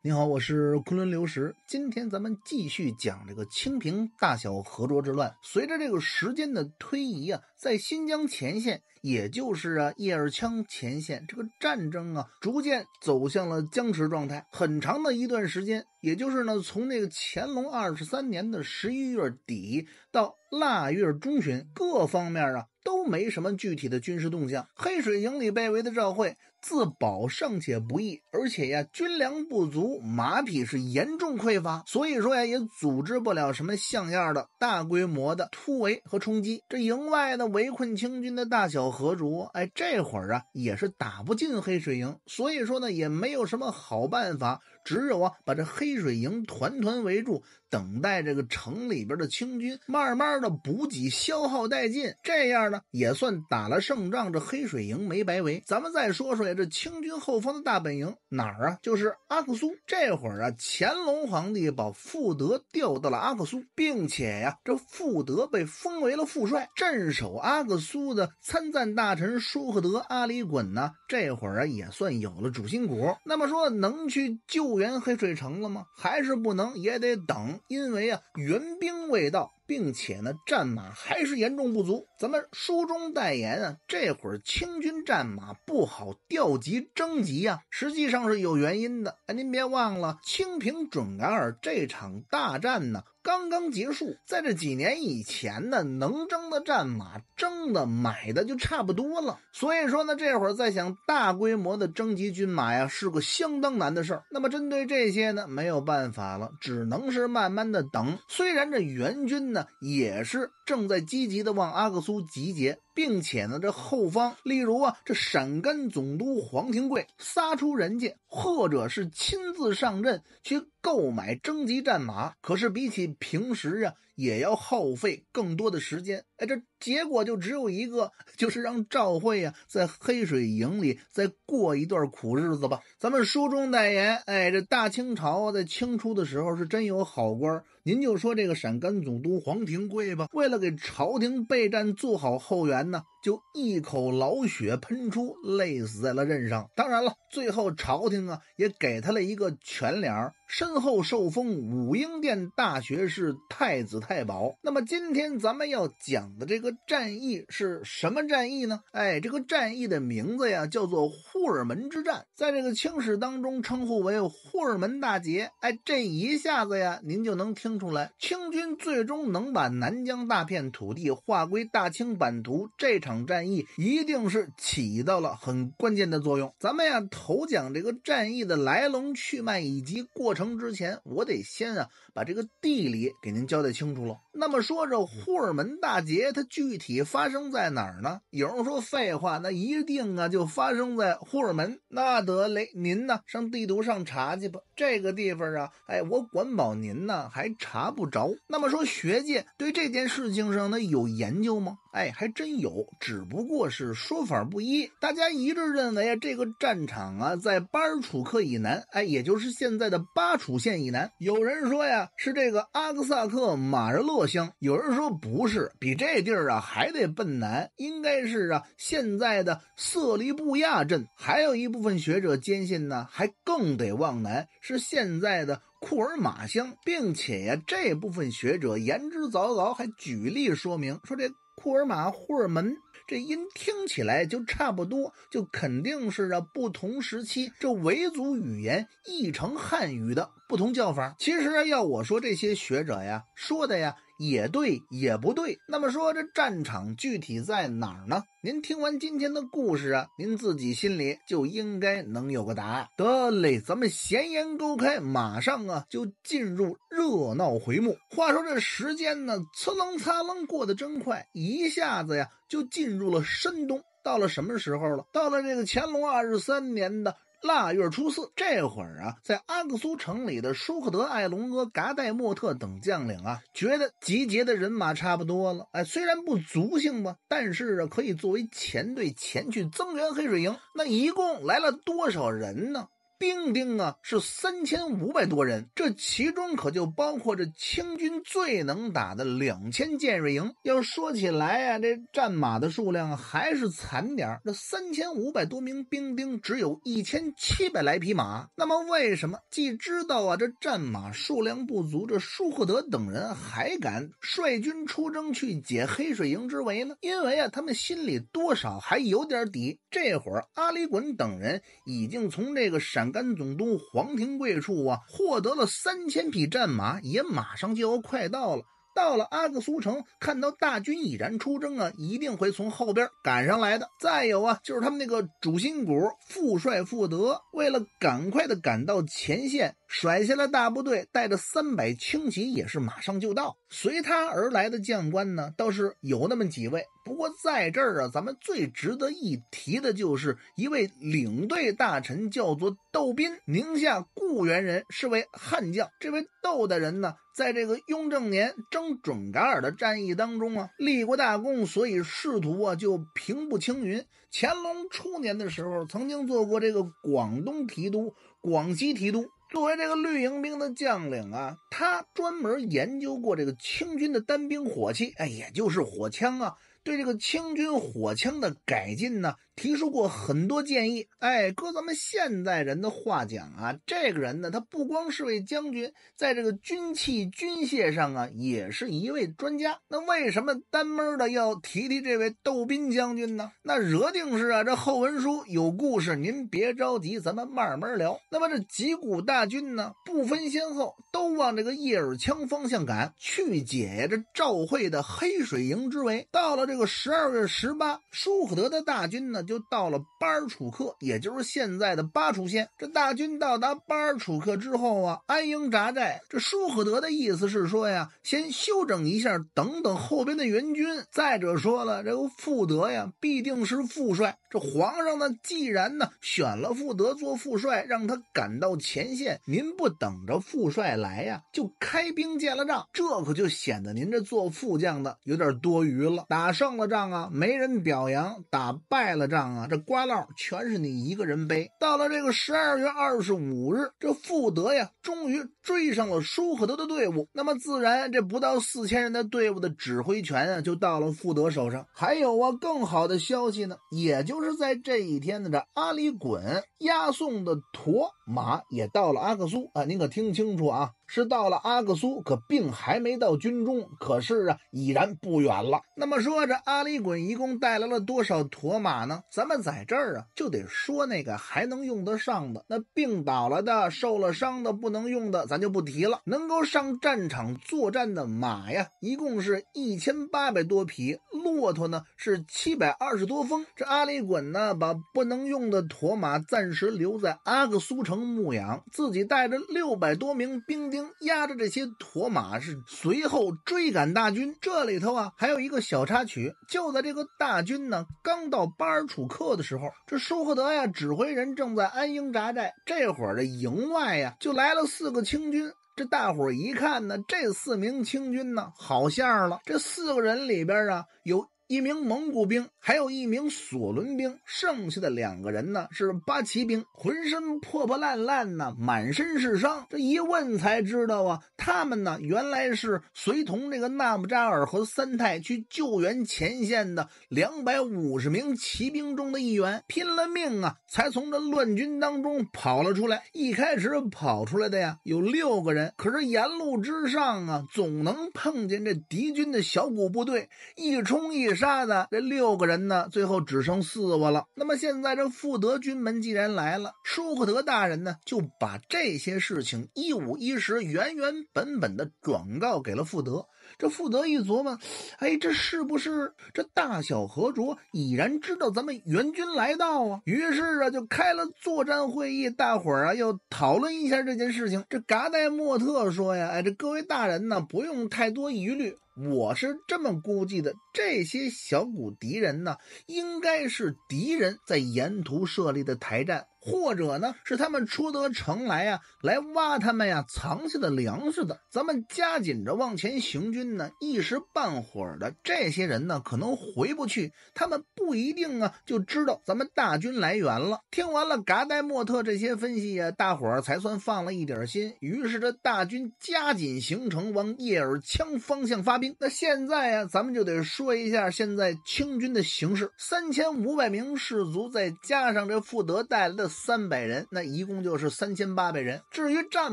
你好，我是昆仑流石。今天咱们继续讲这个清平大小和卓之乱。随着这个时间的推移啊，在新疆前线，也就是啊叶尔羌前线，这个战争啊逐渐走向了僵持状态。很长的一段时间，也就是呢从那个乾隆二十三年的十一月底到腊月中旬，各方面啊都没什么具体的军事动向。黑水营里被围的赵会。自保尚且不易，而且呀，军粮不足，马匹是严重匮乏，所以说呀，也组织不了什么像样的大规模的突围和冲击。这营外呢，围困清军的大小河竹，哎，这会儿啊，也是打不进黑水营，所以说呢，也没有什么好办法，只有啊，把这黑水营团团围住，等待这个城里边的清军慢慢的补给消耗殆尽，这样呢，也算打了胜仗，这黑水营没白围。咱们再说说。这清军后方的大本营哪儿啊？就是阿克苏。这会儿啊，乾隆皇帝把富德调到了阿克苏，并且呀，这富德被封为了副帅，镇守阿克苏的参赞大臣舒赫德、阿里衮呢，这会儿啊也算有了主心骨。那么说，能去救援黑水城了吗？还是不能，也得等，因为啊，援兵未到。并且呢，战马还是严重不足。咱们书中代言啊，这会儿清军战马不好调集征集啊，实际上是有原因的。哎，您别忘了，清平准噶尔这场大战呢。刚刚结束，在这几年以前呢，能征的战马，征的、买的就差不多了。所以说呢，这会儿在想大规模的征集军马呀，是个相当难的事儿。那么针对这些呢，没有办法了，只能是慢慢的等。虽然这援军呢，也是。正在积极的往阿克苏集结，并且呢，这后方，例如啊，这陕甘总督黄廷贵撒出人去，或者是亲自上阵去购买征集战马。可是比起平时啊。也要耗费更多的时间，哎，这结果就只有一个，就是让赵惠呀在黑水营里再过一段苦日子吧。咱们书中代言，哎，这大清朝在清初的时候是真有好官，您就说这个陕甘总督黄廷贵吧，为了给朝廷备战做好后援呢。就一口老血喷出，累死在了任上。当然了，最后朝廷啊也给他了一个全脸儿，身后受封武英殿大学士、太子太保。那么今天咱们要讲的这个战役是什么战役呢？哎，这个战役的名字呀叫做霍尔门之战，在这个清史当中称呼为霍尔门大捷。哎，这一下子呀，您就能听出来，清军最终能把南疆大片土地划归大清版图，这场。场战役一定是起到了很关键的作用。咱们呀，头讲这个战役的来龙去脉以及过程之前，我得先啊把这个地理给您交代清楚了。那么说这霍尔门大捷它具体发生在哪儿呢？有人说废话，那一定啊就发生在霍尔门。那得嘞，您呢上地图上查去吧。这个地方啊，哎，我管保您呢还查不着。那么说学界对这件事情上呢有研究吗？哎，还真有，只不过是说法不一。大家一致认为啊，这个战场啊在巴尔楚克以南，哎，也就是现在的巴楚县以南。有人说呀是这个阿克萨克马日勒乡，有人说不是，比这地儿啊还得奔南，应该是啊现在的瑟利布亚镇。还有一部分学者坚信呢，还更得往南，是现在的库尔玛乡，并且呀这部分学者言之凿凿，还举例说明说这。库尔玛霍尔门这音听起来就差不多，就肯定是啊不同时期这维族语言译成汉语的不同叫法。其实要我说这些学者呀说的呀。也对，也不对。那么说，这战场具体在哪儿呢？您听完今天的故事啊，您自己心里就应该能有个答案。得嘞，咱们闲言勾开，马上啊就进入热闹回目。话说这时间呢，呲楞擦楞过得真快，一下子呀就进入了深冬。到了什么时候了？到了这个乾隆二十三年的。腊月初四这会儿啊，在阿克苏城里的舒克德、艾隆阿、嘎代莫特等将领啊，觉得集结的人马差不多了。哎，虽然不足性吧，但是啊，可以作为前队前去增援黑水营。那一共来了多少人呢？兵丁啊，是三千五百多人，这其中可就包括这清军最能打的两千健锐营。要说起来啊，这战马的数量还是惨点儿，这三千五百多名兵丁只有一千七百来匹马。那么为什么既知道啊这战马数量不足，这舒赫德等人还敢率军出征去解黑水营之围呢？因为啊，他们心里多少还有点底。这会儿阿里衮等人已经从这个陕。甘总督黄廷贵处啊，获得了三千匹战马，也马上就要快到了。到了阿克苏城，看到大军已然出征啊，一定会从后边赶上来的。再有啊，就是他们那个主心骨副帅傅德，为了赶快的赶到前线。甩下了大部队，带着三百轻骑也是马上就到。随他而来的将官呢，倒是有那么几位。不过在这儿啊，咱们最值得一提的就是一位领队大臣，叫做窦斌，宁夏固原人，是位悍将。这位窦大人呢，在这个雍正年征准噶尔的战役当中啊，立过大功，所以仕途啊就平步青云。乾隆初年的时候，曾经做过这个广东提督、广西提督。作为这个绿营兵的将领啊，他专门研究过这个清军的单兵火器，哎，也就是火枪啊，对这个清军火枪的改进呢。提出过很多建议，哎，搁咱们现代人的话讲啊，这个人呢，他不光是位将军，在这个军器军械上啊，也是一位专家。那为什么单门的要提提这位窦斌将军呢？那惹定是啊，这后文书有故事，您别着急，咱们慢慢聊。那么这几股大军呢，不分先后，都往这个叶尔羌方向赶，去解这赵惠的黑水营之围。到了这个十二月十八，舒克德的大军呢。就到了巴尔楚克，也就是现在的巴楚县。这大军到达巴尔楚克之后啊，安营扎寨。这舒克德的意思是说呀，先休整一下，等等后边的援军。再者说了，这个富德呀，必定是副帅。这皇上呢，既然呢选了富德做副帅，让他赶到前线，您不等着副帅来呀，就开兵见了仗，这可就显得您这做副将的有点多余了。打胜了仗啊，没人表扬；打败了仗啊，这瓜烙全是你一个人背。到了这个十二月二十五日，这富德呀，终于追上了舒赫德的队伍，那么自然，这不到四千人的队伍的指挥权啊，就到了富德手上。还有啊，更好的消息呢，也就。就是在这一天的这阿里衮押送的驼。马也到了阿克苏啊，您可听清楚啊，是到了阿克苏，可病还没到军中，可是啊，已然不远了。那么说，这阿里衮一共带来了多少驼马呢？咱们在这儿啊，就得说那个还能用得上的。那病倒了的、受了伤的、不能用的，咱就不提了。能够上战场作战的马呀，一共是一千八百多匹，骆驼呢是七百二十多峰。这阿里衮呢，把不能用的驼马暂时留在阿克苏城。牧羊，自己带着六百多名兵丁，压着这些驼马是随后追赶大军。这里头啊，还有一个小插曲，就在这个大军呢刚到巴尔楚克的时候，这舒赫德呀指挥人正在安营扎寨。这会儿的营外呀，就来了四个清军。这大伙儿一看呢，这四名清军呢好像了。这四个人里边啊，有。一名蒙古兵，还有一名索伦兵，剩下的两个人呢是八旗兵，浑身破破烂烂呢，满身是伤。这一问才知道啊，他们呢原来是随同这个纳木扎尔和三太去救援前线的两百五十名骑兵中的一员，拼了命啊才从这乱军当中跑了出来。一开始跑出来的呀有六个人，可是沿路之上啊总能碰见这敌军的小股部队，一冲一。杀的这六个人呢，最后只剩四个了。那么现在这富德军门既然来了，舒克德大人呢就把这些事情一五一十、原原本本的转告给了富德。这傅德一琢磨，哎，这是不是这大小和卓已然知道咱们援军来到啊？于是啊，就开了作战会议，大伙儿啊又讨论一下这件事情。这嘎代莫特说呀，哎，这各位大人呢，不用太多疑虑，我是这么估计的，这些小股敌人呢，应该是敌人在沿途设立的台站。或者呢，是他们出得城来呀，来挖他们呀藏下的粮食的。咱们加紧着往前行军呢，一时半会儿的，这些人呢可能回不去。他们不一定啊就知道咱们大军来源了。听完了嘎代莫特这些分析呀，大伙儿才算放了一点心。于是这大军加紧行程，往叶尔羌方向发兵。那现在啊，咱们就得说一下现在清军的形势：三千五百名士卒，再加上这富德带来的。三百人，那一共就是三千八百人。至于战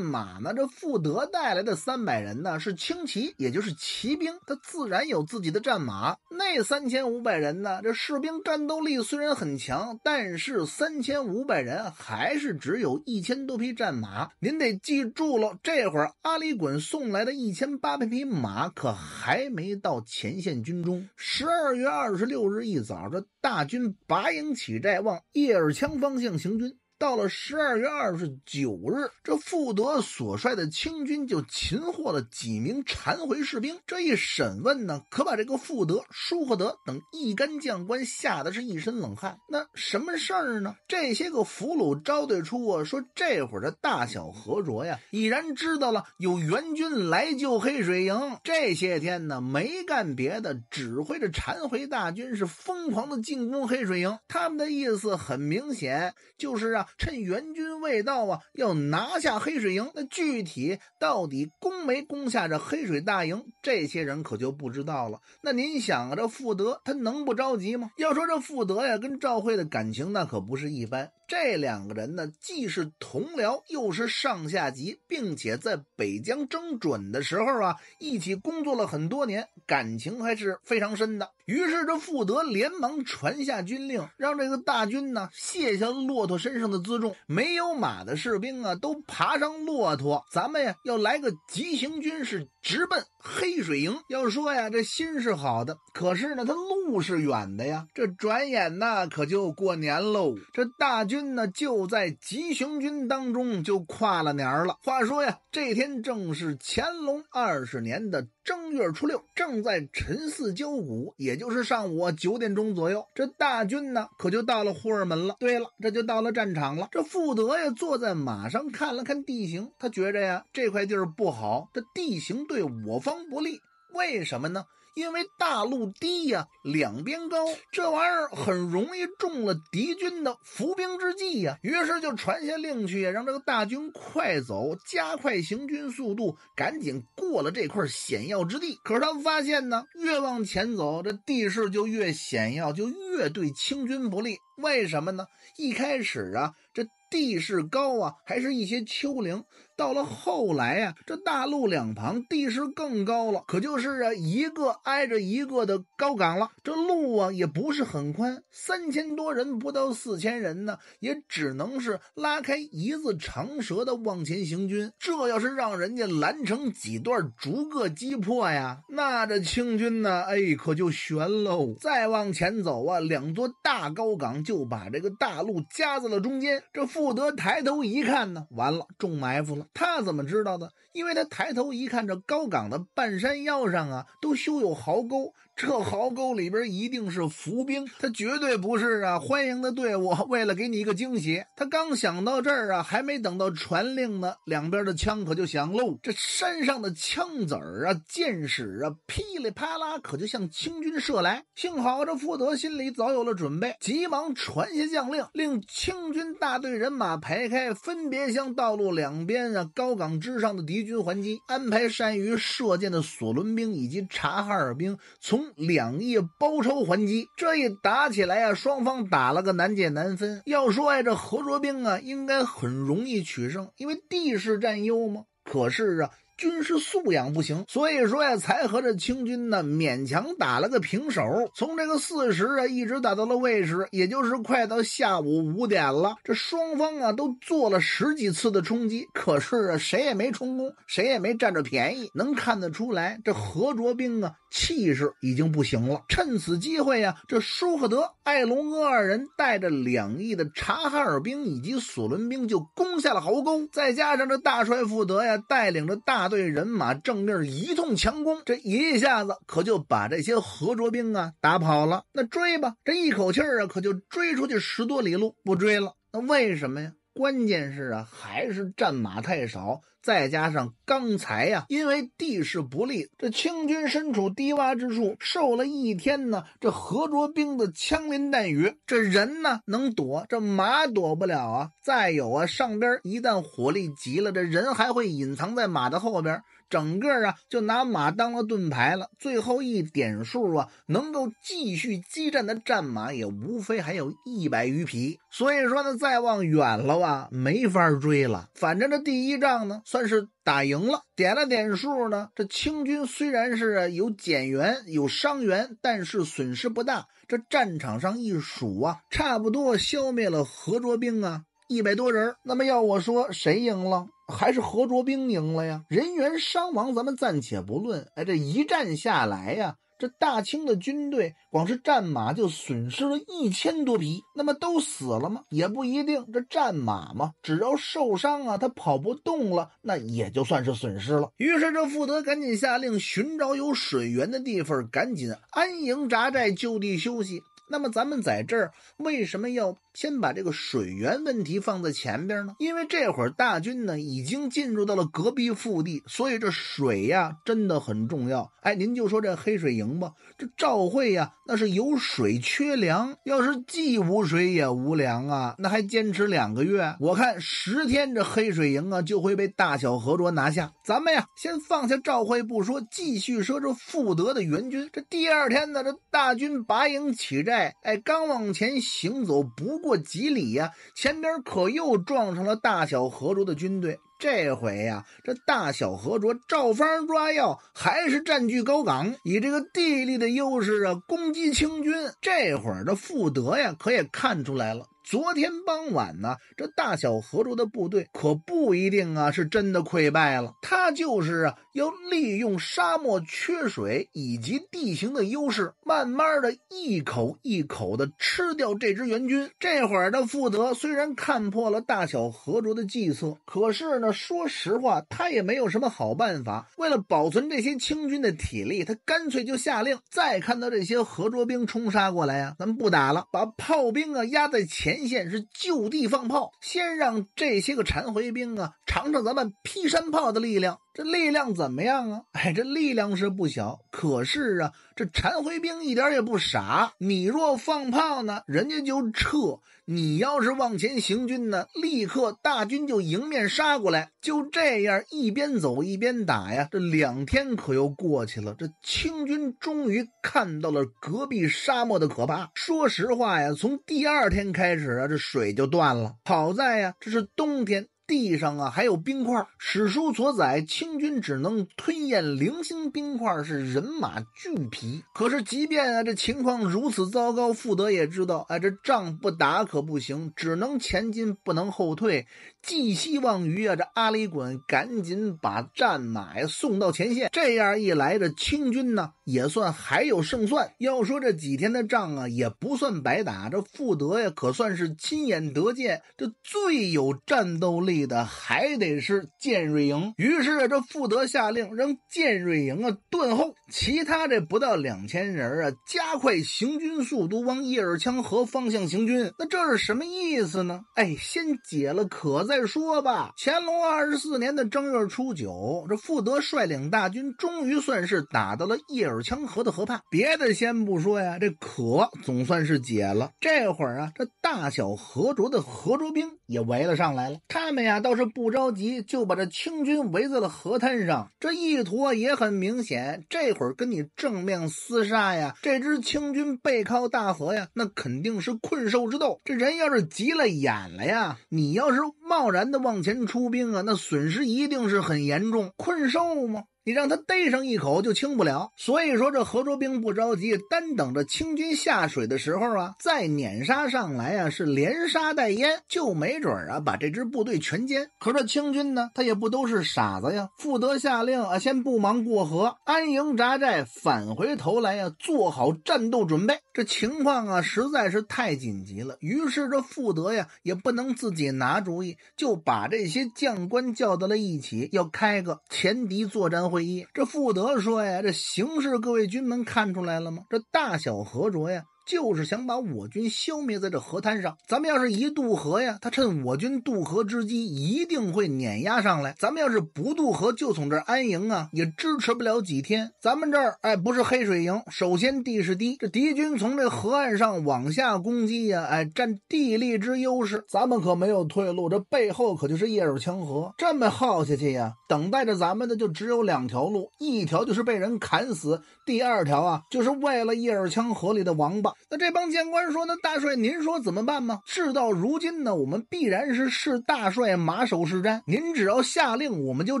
马呢？这富德带来的三百人呢，是轻骑，也就是骑兵，他自然有自己的战马。那三千五百人呢？这士兵战斗力虽然很强，但是三千五百人还是只有一千多匹战马。您得记住了，这会儿阿里衮送来的一千八百匹马可还没到前线军中。十二月二十六日一早，这大军拔营起寨，往叶尔羌方向行军。到了十二月二十九日，这富德所率的清军就擒获了几名缠回士兵。这一审问呢，可把这个富德、舒赫德等一干将官吓得是一身冷汗。那什么事儿呢？这些个俘虏招对出啊，说这会儿的大小和卓呀，已然知道了有援军来救黑水营。这些天呢，没干别的，指挥着缠回大军是疯狂的进攻黑水营。他们的意思很明显，就是让。趁援军未到啊，要拿下黑水营。那具体到底攻没攻下这黑水大营，这些人可就不知道了。那您想啊，这富德他能不着急吗？要说这富德呀，跟赵慧的感情那可不是一般。这两个人呢，既是同僚，又是上下级，并且在北疆征准的时候啊，一起工作了很多年，感情还是非常深的。于是这富德连忙传下军令，让这个大军呢卸下骆驼身上的辎重，没有马的士兵啊都爬上骆驼。咱们呀要来个急行军，是直奔黑水营。要说呀，这心是好的，可是呢，他路是远的呀。这转眼呢，可就过年喽。这大军。军呢，就在吉雄军当中就跨了年儿了。话说呀，这天正是乾隆二十年的正月初六，正在晨四交谷，也就是上午九点钟左右，这大军呢，可就到了呼尔门了。对了，这就到了战场了。这富德呀，坐在马上看了看地形，他觉着呀，这块地儿不好，这地形对我方不利。为什么呢？因为大路低呀，两边高，这玩意儿很容易中了敌军的伏兵之计呀。于是就传下令去，让这个大军快走，加快行军速度，赶紧过了这块险要之地。可是他们发现呢，越往前走，这地势就越险要，就越对清军不利。为什么呢？一开始啊，这地势高啊，还是一些丘陵。到了后来呀，这大路两旁地势更高了，可就是啊，一个挨着一个的高岗了。这路啊也不是很宽，三千多人不到四千人呢，也只能是拉开一字长蛇的往前行军。这要是让人家拦成几段，逐个击破呀，那这清军呢，哎，可就悬喽。再往前走啊，两座大高岗就把这个大路夹在了中间。这富德抬头一看呢，完了，中埋伏了。他怎么知道的？因为他抬头一看，这高岗的半山腰上啊，都修有壕沟，这壕沟里边一定是伏兵，他绝对不是啊欢迎的队伍。为了给你一个惊喜，他刚想到这儿啊，还没等到传令呢，两边的枪可就响喽。这山上的枪子儿啊、箭矢啊，噼里啪啦，可就向清军射来。幸好这福德心里早有了准备，急忙传下将令，令清军大队人马排开，分别向道路两边啊、高岗之上的敌。军还击，安排善于射箭的索伦兵以及察哈尔兵从两翼包抄还击。这一打起来啊，双方打了个难解难分。要说哎，这和卓兵啊，应该很容易取胜，因为地势占优嘛。可是啊。军事素养不行，所以说呀，才和这清军呢勉强打了个平手。从这个巳时啊，一直打到了未时，也就是快到下午五点了。这双方啊，都做了十几次的冲击，可是啊，谁也没成功，谁也没占着便宜。能看得出来，这何卓兵啊。气势已经不行了，趁此机会呀，这舒克德、艾隆哥二人带着两翼的察哈尔兵以及索伦兵就攻下了壕沟，再加上这大帅富德呀，带领着大队人马正面一通强攻，这一下子可就把这些和卓兵啊打跑了。那追吧，这一口气啊，可就追出去十多里路，不追了，那为什么呀？关键是啊，还是战马太少，再加上刚才呀，因为地势不利，这清军身处低洼之处，受了一天呢，这何卓兵的枪林弹雨，这人呢能躲，这马躲不了啊。再有啊，上边一旦火力急了，这人还会隐藏在马的后边。整个啊，就拿马当了盾牌了。最后一点数啊，能够继续激战的战马也无非还有一百余匹。所以说呢，再往远了啊，没法追了。反正这第一仗呢，算是打赢了。点了点数呢，这清军虽然是有减员、有伤员，但是损失不大。这战场上一数啊，差不多消灭了何卓兵啊一百多人。那么要我说，谁赢了？还是何卓兵赢了呀？人员伤亡咱们暂且不论。哎，这一战下来呀，这大清的军队光是战马就损失了一千多匹。那么都死了吗？也不一定。这战马嘛，只要受伤啊，它跑不动了，那也就算是损失了。于是这富德赶紧下令，寻找有水源的地方，赶紧安营扎寨，就地休息。那么咱们在这儿为什么要？先把这个水源问题放在前边呢，因为这会儿大军呢已经进入到了隔壁腹地，所以这水呀真的很重要。哎，您就说这黑水营吧，这赵惠呀那是有水缺粮，要是既无水也无粮啊，那还坚持两个月？我看十天这黑水营啊就会被大小河卓拿下。咱们呀先放下赵惠不说，继续说这复德的援军。这第二天呢，这大军拔营起寨，哎，刚往前行走不。过几里呀，前边可又撞上了大小和卓的军队。这回呀，这大小和卓照方抓药，还是占据高岗，以这个地利的优势啊，攻击清军。这会儿的富德呀，可也看出来了，昨天傍晚呢，这大小和卓的部队可不一定啊，是真的溃败了，他就是啊。要利用沙漠缺水以及地形的优势，慢慢的一口一口的吃掉这支援军。这会儿的富德虽然看破了大小和卓的计策，可是呢，说实话，他也没有什么好办法。为了保存这些清军的体力，他干脆就下令：再看到这些和卓兵冲杀过来呀，咱们不打了，把炮兵啊压在前线，是就地放炮，先让这些个残回兵啊尝尝咱们劈山炮的力量。这力量怎？怎么样啊？哎，这力量是不小，可是啊，这残灰兵一点也不傻。你若放炮呢，人家就撤；你要是往前行军呢，立刻大军就迎面杀过来。就这样，一边走一边打呀，这两天可又过去了。这清军终于看到了隔壁沙漠的可怕。说实话呀，从第二天开始啊，这水就断了。好在呀，这是冬天。地上啊还有冰块，史书所载，清军只能吞咽零星冰块，是人马俱疲。可是即便啊这情况如此糟糕，傅德也知道，哎，这仗不打可不行，只能前进，不能后退。寄希望于啊，这阿里衮赶紧把战马呀送到前线。这样一来，这清军呢也算还有胜算。要说这几天的仗啊，也不算白打。这富德呀，可算是亲眼得见，这最有战斗力的还得是健锐营。于是啊，这富德下令让健锐营啊断后，其他这不到两千人啊加快行军速度往叶尔羌河方向行军。那这是什么意思呢？哎，先解了渴再。再说吧。乾隆二十四年的正月初九，这富德率领大军，终于算是打到了叶尔羌河的河畔。别的先不说呀，这渴总算是解了。这会儿啊，这大小河卓的河卓兵也围了上来了。他们呀倒是不着急，就把这清军围在了河滩上。这意图也很明显。这会儿跟你正面厮杀呀，这支清军背靠大河呀，那肯定是困兽之斗。这人要是急了眼了呀，你要是冒。贸然的往前出兵啊，那损失一定是很严重。困兽吗？你让他逮上一口就清不了，所以说这河卓兵不着急，单等着清军下水的时候啊，再碾杀上来啊，是连杀带淹，就没准啊把这支部队全歼。可这清军呢，他也不都是傻子呀。富德下令啊，先不忙过河，安营扎寨，返回头来呀，做好战斗准备。这情况啊实在是太紧急了，于是这富德呀也不能自己拿主意，就把这些将官叫到了一起，要开个前敌作战会。会议，这傅德说呀，这形势各位军门看出来了吗？这大小何卓呀。就是想把我军消灭在这河滩上。咱们要是一渡河呀，他趁我军渡河之机，一定会碾压上来。咱们要是不渡河，就从这儿安营啊，也支持不了几天。咱们这儿哎，不是黑水营，首先地势低，这敌军从这河岸上往下攻击呀，哎，占地利之优势。咱们可没有退路，这背后可就是叶尔羌河。这么耗下去呀，等待着咱们的就只有两条路：一条就是被人砍死，第二条啊，就是为了叶尔羌河里的王八。那这帮将官说：“那大帅，您说怎么办吗？事到如今呢，我们必然是是大帅马首是瞻。您只要下令，我们就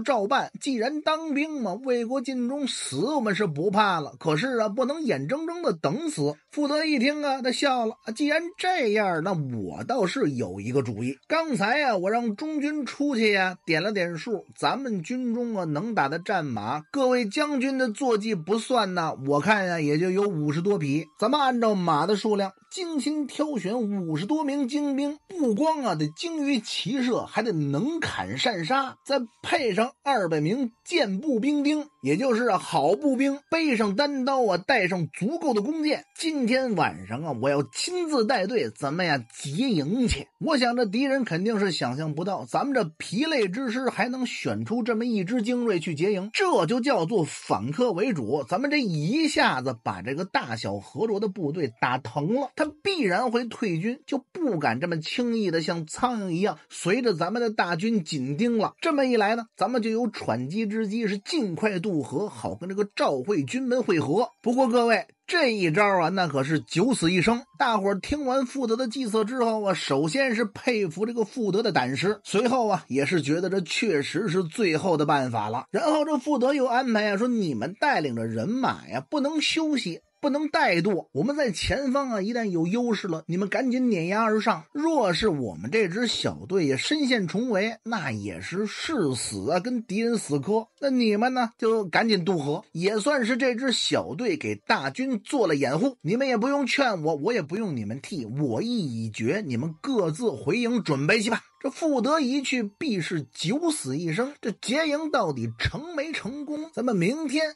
照办。既然当兵嘛，为国尽忠，死我们是不怕了。可是啊，不能眼睁睁的等死。”负责一听啊，他笑了既然这样，那我倒是有一个主意。刚才啊，我让中军出去呀，点了点数，咱们军中啊能打的战马，各位将军的坐骑不算呢。我看呀，也就有五十多匹。咱们按照马的数量。精心挑选五十多名精兵，不光啊得精于骑射，还得能砍善杀，再配上二百名箭步兵丁，也就是啊好步兵，背上单刀啊，带上足够的弓箭。今天晚上啊，我要亲自带队，咱们呀劫营去。我想这敌人肯定是想象不到，咱们这疲累之师还能选出这么一支精锐去劫营，这就叫做反客为主。咱们这一下子把这个大小和卓的部队打疼了，他。必然会退军，就不敢这么轻易的像苍蝇一样随着咱们的大军紧盯了。这么一来呢，咱们就有喘息之机，是尽快渡河，好跟这个赵惠军们会合。不过各位，这一招啊，那可是九死一生。大伙听完傅德的计策之后啊，首先是佩服这个傅德的胆识，随后啊，也是觉得这确实是最后的办法了。然后这傅德又安排啊，说你们带领着人马呀，不能休息。不能怠惰，我们在前方啊，一旦有优势了，你们赶紧碾压而上。若是我们这支小队也身陷重围，那也是誓死啊，跟敌人死磕。那你们呢，就赶紧渡河，也算是这支小队给大军做了掩护。你们也不用劝我，我也不用你们替，我意已决。你们各自回营准备去吧。这负德一去，必是九死一生。这结营到底成没成功？咱们明天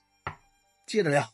接着聊。